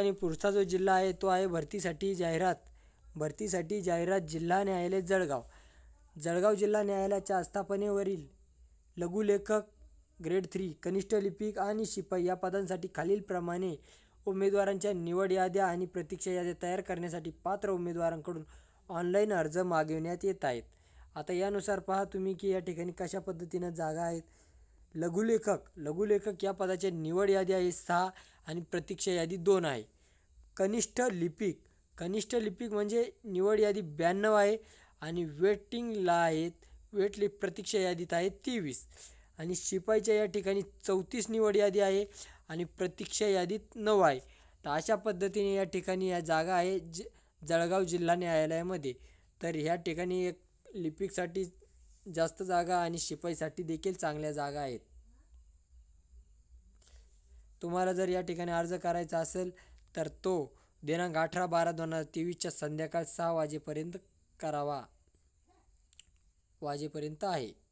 आणि पुढचा जो जिल्हा आहे तो आहे भरतीसाठी जाहिरात भरतीसाठी जाहिरात जिल्हा न्यायालय जळगाव जळगाव जिल्हा न्यायालयाच्या आस्थापनेवरील लघुलेखक ग्रेड थ्री कनिष्ठ लिपिक आणि शिपाई या पदांसाठी खालीलप्रमाणे उमेदवारांच्या निवड याद्या आणि प्रतीक्षा याद्या तयार करण्यासाठी पात्र उमेदवारांकडून ऑनलाईन अर्ज मागविण्यात येत आहेत आता यानुसार पहा तुम्ही की या ठिकाणी कशा पद्धतीनं जागा आहेत लघुलेखक लघुलेखक या पदाच्या निवड यादी आहे सहा आणि प्रतीक्षा यादी दोन आहे कनिष्ठ लिपिक कनिष्ठ लिपिक म्हणजे निवड यादी ब्याण्णव आहे आणि वेटिंगला आहेत वेट लिप प्रतीक्षा यादीत आहे तेवीस आणि शिपाईच्या या ठिकाणी चौतीस निवड यादी आहे आणि प्रतीक्षा यादीत नऊ आहे तर अशा पद्धतीने या ठिकाणी या जागा आहे ज जळगाव जिल्हा न्यायालयामध्ये तर ह्या ठिकाणी एक लिपिकसाठी जास्त जागा आणि शिपाईसाठी देखील चांगल्या जागा आहेत तुम्हाला जर या ठिकाणी अर्ज करायचा असेल तर तो दिनांक अठरा बारा दोन हजार तेवीसच्या संध्याकाळ सहा वाजेपर्यंत करावा वाजेपर्यंत आहे